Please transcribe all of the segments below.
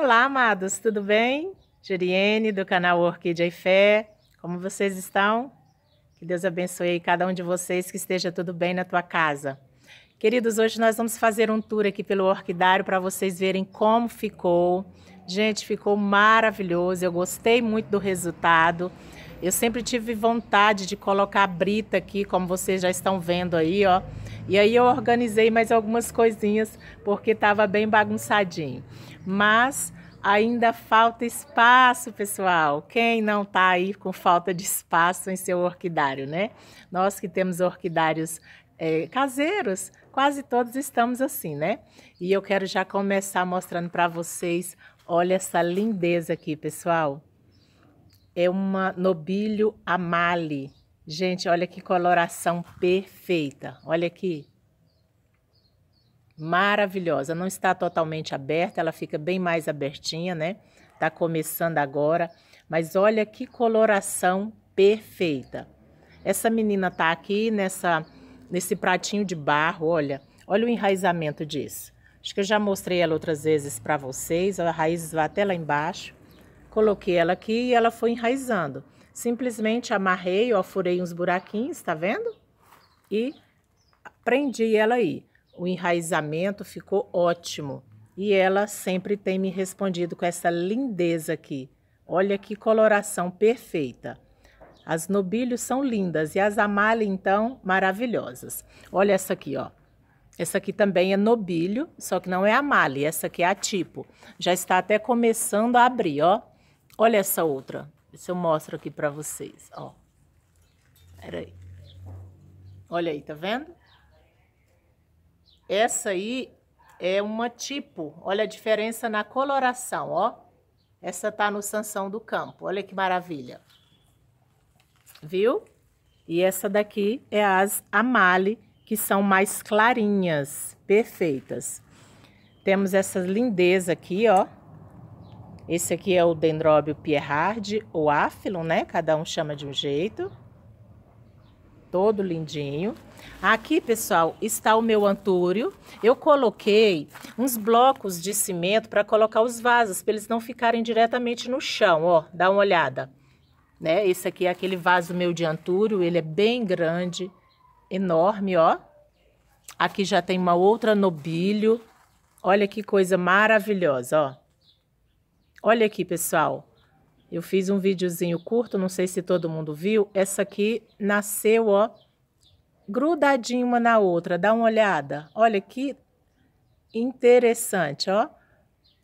Olá, amados, tudo bem? Juriene, do canal Orquídea e Fé. Como vocês estão? Que Deus abençoe cada um de vocês, que esteja tudo bem na tua casa. Queridos, hoje nós vamos fazer um tour aqui pelo orquidário para vocês verem como ficou. Gente, ficou maravilhoso. Eu gostei muito do resultado. Eu sempre tive vontade de colocar a brita aqui, como vocês já estão vendo aí, ó. E aí eu organizei mais algumas coisinhas porque estava bem bagunçadinho. Mas ainda falta espaço, pessoal. Quem não está aí com falta de espaço em seu orquidário, né? Nós que temos orquidários é, caseiros, quase todos estamos assim, né? E eu quero já começar mostrando para vocês, olha essa lindeza aqui, pessoal. É uma Nobilio amale, Gente, olha que coloração perfeita. Olha aqui. Maravilhosa. Não está totalmente aberta, ela fica bem mais abertinha, né? Tá começando agora, mas olha que coloração perfeita. Essa menina está aqui nessa nesse pratinho de barro, olha. Olha o enraizamento disso. Acho que eu já mostrei ela outras vezes para vocês. A raiz vai até lá embaixo. Coloquei ela aqui e ela foi enraizando. Simplesmente amarrei, ó, furei uns buraquinhos, tá vendo? E prendi ela aí. O enraizamento ficou ótimo. E ela sempre tem me respondido com essa lindeza aqui. Olha que coloração perfeita. As nobilhos são lindas e as amale, então, maravilhosas. Olha essa aqui, ó. Essa aqui também é nobilho, só que não é amale. essa aqui é a tipo. Já está até começando a abrir, ó. Olha essa outra. Deixa eu mostrar aqui para vocês, ó. Pera aí. Olha aí, tá vendo? Essa aí é uma tipo. Olha a diferença na coloração, ó. Essa tá no Sansão do Campo. Olha que maravilha. Viu? E essa daqui é as Amale, que são mais clarinhas, perfeitas. Temos essa lindeza aqui, ó. Esse aqui é o Dendróbio pierrard ou áfilon, né? Cada um chama de um jeito. Todo lindinho. Aqui, pessoal, está o meu antúrio. Eu coloquei uns blocos de cimento para colocar os vasos, para eles não ficarem diretamente no chão, ó. Dá uma olhada. Né? Esse aqui é aquele vaso meu de antúrio, ele é bem grande, enorme, ó. Aqui já tem uma outra nobilho. Olha que coisa maravilhosa, ó. Olha aqui, pessoal. Eu fiz um videozinho curto, não sei se todo mundo viu. Essa aqui nasceu, ó, grudadinha uma na outra. Dá uma olhada. Olha que interessante, ó.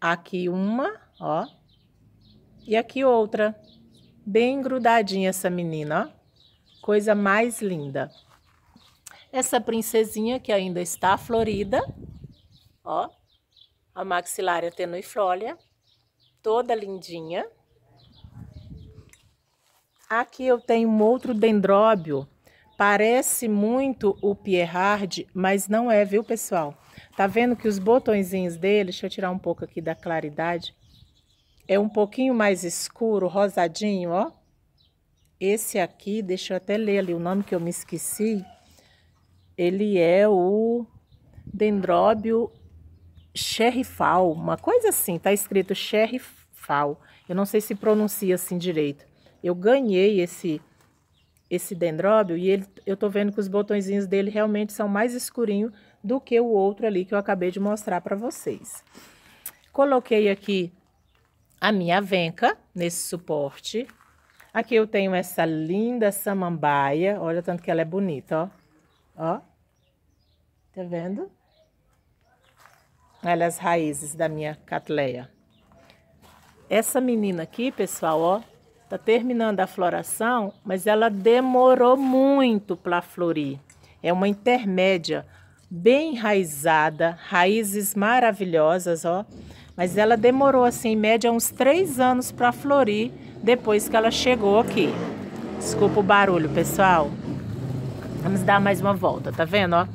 Aqui uma, ó. E aqui outra. Bem grudadinha essa menina, ó. Coisa mais linda. Essa princesinha que ainda está florida, ó. A maxilária tenuifólia toda lindinha. Aqui eu tenho um outro dendróbio. Parece muito o Pierrard, mas não é, viu, pessoal? Tá vendo que os botõezinhos dele, deixa eu tirar um pouco aqui da claridade, é um pouquinho mais escuro, rosadinho, ó. Esse aqui, deixa eu até ler ali o nome que eu me esqueci, ele é o dendróbio xerrifal, uma coisa assim, tá escrito xerrifal. Fal. Eu não sei se pronuncia assim direito. Eu ganhei esse esse dendróbio e ele, eu tô vendo que os botõezinhos dele realmente são mais escurinho do que o outro ali que eu acabei de mostrar para vocês. Coloquei aqui a minha venca nesse suporte. Aqui eu tenho essa linda samambaia, olha tanto que ela é bonita, ó. Ó. Tá vendo? Olha as raízes da minha catleia. Essa menina aqui, pessoal, ó, tá terminando a floração, mas ela demorou muito para florir. É uma intermédia bem enraizada, raízes maravilhosas, ó. Mas ela demorou, assim, em média, uns três anos para florir depois que ela chegou aqui. Desculpa o barulho, pessoal. Vamos dar mais uma volta, tá vendo, ó?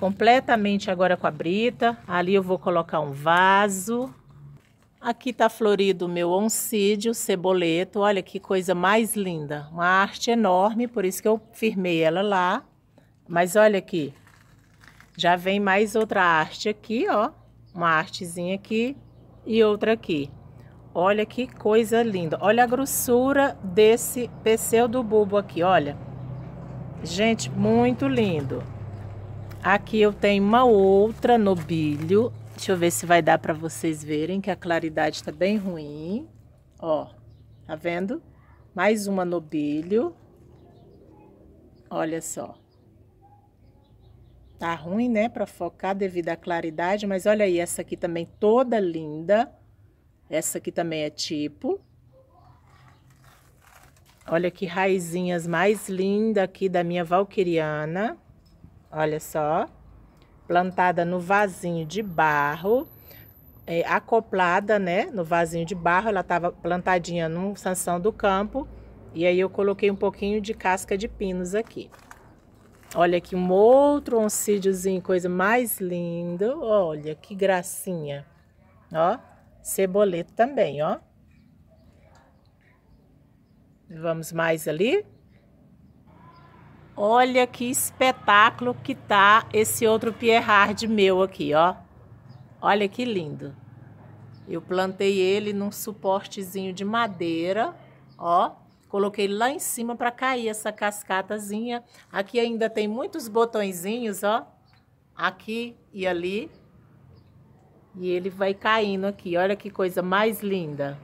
Completamente agora com a brita. Ali eu vou colocar um vaso. Aqui está florido o meu oncídio, ceboleto. Olha que coisa mais linda. Uma arte enorme, por isso que eu firmei ela lá. Mas olha aqui. Já vem mais outra arte aqui, ó. Uma artezinha aqui e outra aqui. Olha que coisa linda. Olha a grossura desse pseudo bulbo aqui, olha. Gente, muito lindo. Aqui eu tenho uma outra no bilho Deixa eu ver se vai dar para vocês verem que a claridade está bem ruim. Ó, tá vendo? Mais uma no bilho. Olha só. Tá ruim, né, para focar devido à claridade, mas olha aí, essa aqui também toda linda. Essa aqui também é tipo. Olha que raizinhas mais linda aqui da minha valquiriana. Olha só plantada no vasinho de barro, é, acoplada, né, no vasinho de barro, ela estava plantadinha num sanção do campo, e aí eu coloquei um pouquinho de casca de pinos aqui. Olha aqui um outro oncídiozinho, coisa mais linda. Olha que gracinha. Ó, ceboleto também, ó. Vamos mais ali. Olha que espetáculo que tá esse outro Pierrard meu aqui, ó. Olha que lindo. Eu plantei ele num suportezinho de madeira, ó. Coloquei lá em cima para cair essa cascatazinha. Aqui ainda tem muitos botõezinhos, ó. Aqui e ali. E ele vai caindo aqui. Olha que coisa mais linda.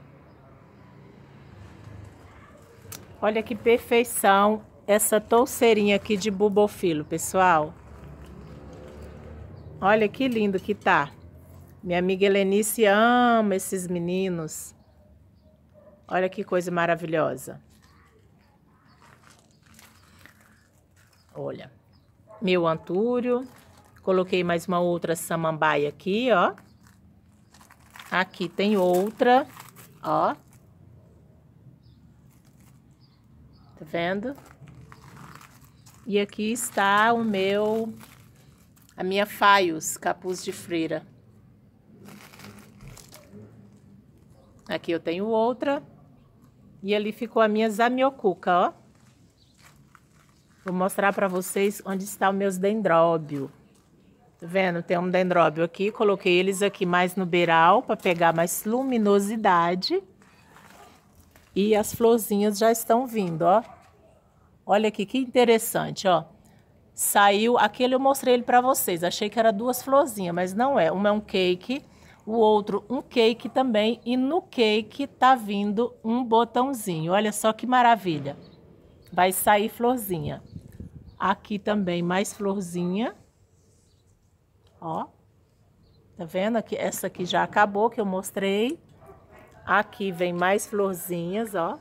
Olha que perfeição essa touceirinha aqui de bubofilo, pessoal. Olha que lindo que tá. Minha amiga Helenice ama esses meninos. Olha que coisa maravilhosa. Olha, meu antúrio. Coloquei mais uma outra samambaia aqui, ó. Aqui tem outra, ó. Tá vendo? E aqui está o meu, a minha faios, capuz de freira. Aqui eu tenho outra. E ali ficou a minha zamiocuca, ó. Vou mostrar para vocês onde está o meus dendróbio. Tá vendo? Tem um dendróbio aqui. Coloquei eles aqui mais no beiral para pegar mais luminosidade. E as florzinhas já estão vindo, ó. Olha aqui que interessante, ó. Saiu, aquele eu mostrei ele para vocês. Achei que era duas florzinhas, mas não é. Uma é um cake, o outro um cake também. E no cake tá vindo um botãozinho. Olha só que maravilha. Vai sair florzinha. Aqui também mais florzinha. Ó. Tá vendo? Aqui, essa aqui já acabou, que eu mostrei. Aqui vem mais florzinhas, ó.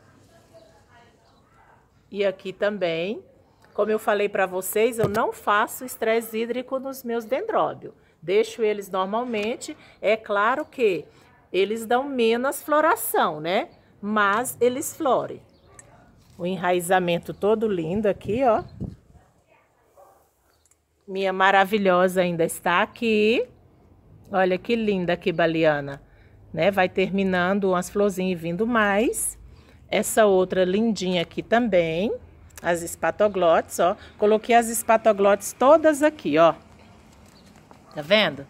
E aqui também, como eu falei para vocês, eu não faço estresse hídrico nos meus dendróbios. Deixo eles normalmente. É claro que eles dão menos floração, né? Mas eles florem. O enraizamento todo lindo aqui, ó. Minha maravilhosa ainda está aqui. Olha que linda aqui, baliana. Né? Vai terminando umas florzinhas e vindo mais. Essa outra lindinha aqui também, as espatoglotes, ó. Coloquei as espatoglotes todas aqui, ó. Tá vendo?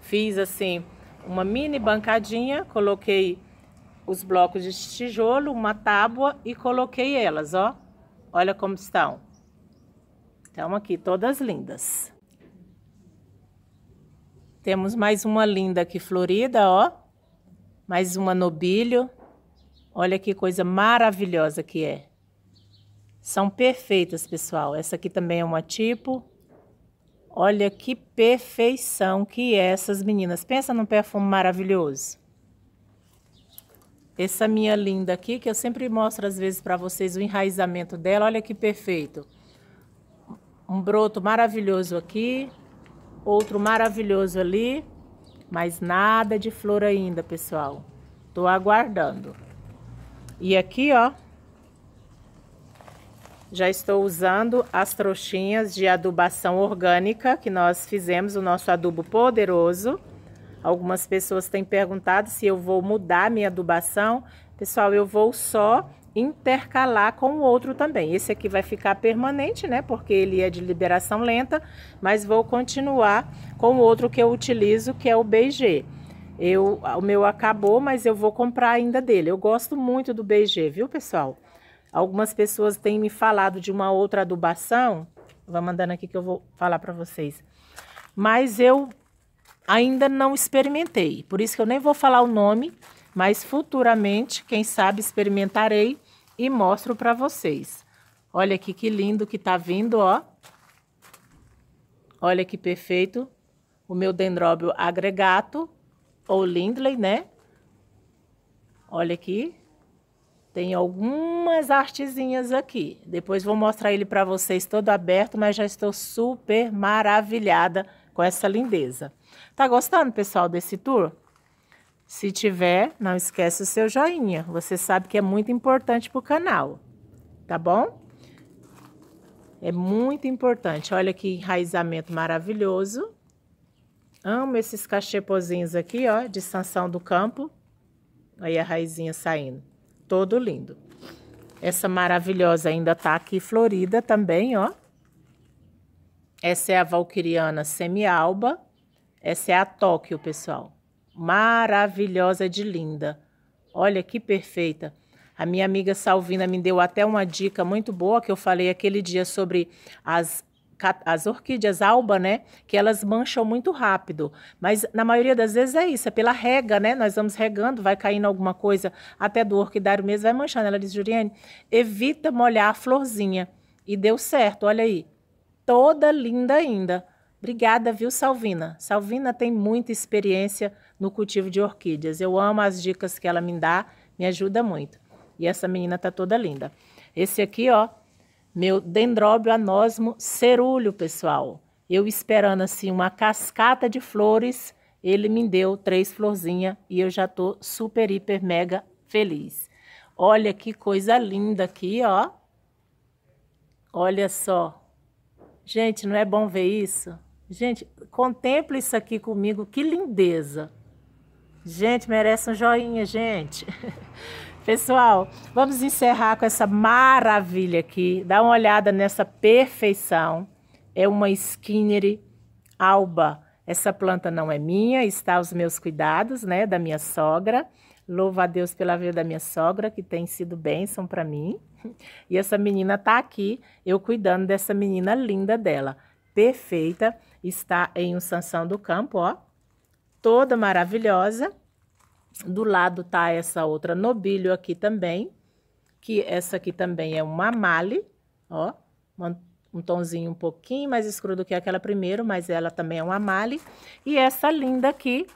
Fiz assim uma mini bancadinha, coloquei os blocos de tijolo, uma tábua e coloquei elas, ó. Olha como estão. Estão aqui todas lindas. Temos mais uma linda aqui florida, ó. Mais uma nobilho. Olha que coisa maravilhosa que é. São perfeitas, pessoal. Essa aqui também é uma tipo. Olha que perfeição que é essas meninas. Pensa num perfume maravilhoso. Essa minha linda aqui, que eu sempre mostro às vezes para vocês o enraizamento dela. Olha que perfeito. Um broto maravilhoso aqui. Outro maravilhoso ali. Mas nada de flor ainda, pessoal. Tô aguardando. E aqui, ó, já estou usando as trouxinhas de adubação orgânica que nós fizemos, o nosso adubo poderoso. Algumas pessoas têm perguntado se eu vou mudar minha adubação. Pessoal, eu vou só intercalar com o outro também. Esse aqui vai ficar permanente, né? Porque ele é de liberação lenta, mas vou continuar com o outro que eu utilizo, que é o BG. Eu, o meu acabou, mas eu vou comprar ainda dele. Eu gosto muito do BG, viu, pessoal? Algumas pessoas têm me falado de uma outra adubação. Vou mandando aqui que eu vou falar para vocês. Mas eu ainda não experimentei. Por isso que eu nem vou falar o nome, mas futuramente, quem sabe, experimentarei e mostro para vocês. Olha aqui que lindo que tá vindo, ó. Olha que perfeito. O meu dendróbio agregato ou Lindley, né? Olha aqui. Tem algumas artezinhas aqui. Depois vou mostrar ele para vocês todo aberto, mas já estou super maravilhada com essa lindeza. Tá gostando, pessoal, desse tour? Se tiver, não esquece o seu joinha. Você sabe que é muito importante para o canal, tá bom? É muito importante. Olha que enraizamento maravilhoso. Amo esses cachepozinhos aqui, ó, de sanção do Campo. Aí a raizinha saindo. Todo lindo. Essa maravilhosa ainda tá aqui florida também, ó. Essa é a Valquiriana Semialba. Essa é a Tóquio, pessoal. Maravilhosa de linda. Olha que perfeita. A minha amiga Salvina me deu até uma dica muito boa que eu falei aquele dia sobre as as orquídeas alba, né? Que elas mancham muito rápido. Mas na maioria das vezes é isso, é pela rega, né? Nós vamos regando, vai caindo alguma coisa até do orquidário mesmo, vai manchando. Ela diz, Juliane, evita molhar a florzinha. E deu certo, olha aí. Toda linda ainda. Obrigada, viu, Salvina? Salvina tem muita experiência no cultivo de orquídeas. Eu amo as dicas que ela me dá, me ajuda muito. E essa menina tá toda linda. Esse aqui, ó, meu dendróbio anósmo cerúleo, pessoal. Eu esperando assim uma cascata de flores, ele me deu três florzinhas e eu já tô super, hiper, mega feliz. Olha que coisa linda aqui, ó. Olha só. Gente, não é bom ver isso? Gente, contempla isso aqui comigo, que lindeza. Gente, merece um joinha, gente. Pessoal, vamos encerrar com essa maravilha aqui. Dá uma olhada nessa perfeição. É uma Skinner alba. Essa planta não é minha, está aos meus cuidados, né, da minha sogra. Louva a Deus pela vida da minha sogra, que tem sido bênção para mim. E essa menina está aqui, eu cuidando dessa menina linda dela. Perfeita, está em um Sansão do Campo, ó. Toda maravilhosa. Do lado tá essa outra nobilho aqui também, que essa aqui também é uma male, ó, um tonzinho um pouquinho mais escuro do que aquela primeiro, mas ela também é uma male. E essa linda aqui,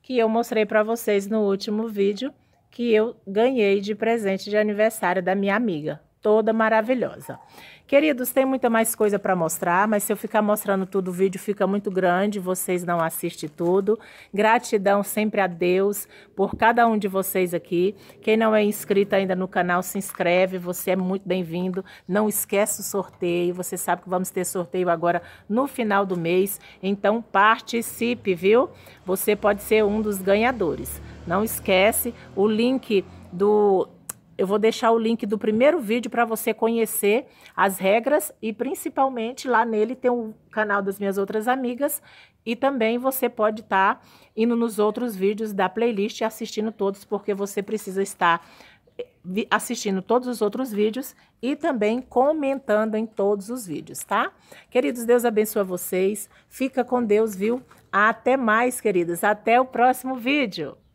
que eu mostrei para vocês no último vídeo, que eu ganhei de presente de aniversário da minha amiga toda maravilhosa. Queridos, tem muita mais coisa para mostrar, mas se eu ficar mostrando tudo, o vídeo fica muito grande, vocês não assistem tudo. Gratidão sempre a Deus por cada um de vocês aqui. Quem não é inscrito ainda no canal, se inscreve, você é muito bem-vindo. Não esquece o sorteio, você sabe que vamos ter sorteio agora no final do mês, então participe, viu? Você pode ser um dos ganhadores. Não esquece, o link do eu vou deixar o link do primeiro vídeo para você conhecer as regras e principalmente lá nele tem o canal das minhas outras amigas e também você pode estar tá indo nos outros vídeos da playlist e assistindo todos porque você precisa estar eh, assistindo todos os outros vídeos e também comentando em todos os vídeos, tá? Queridos, Deus abençoe vocês. Fica com Deus, viu? Até mais, queridas. Até o próximo vídeo.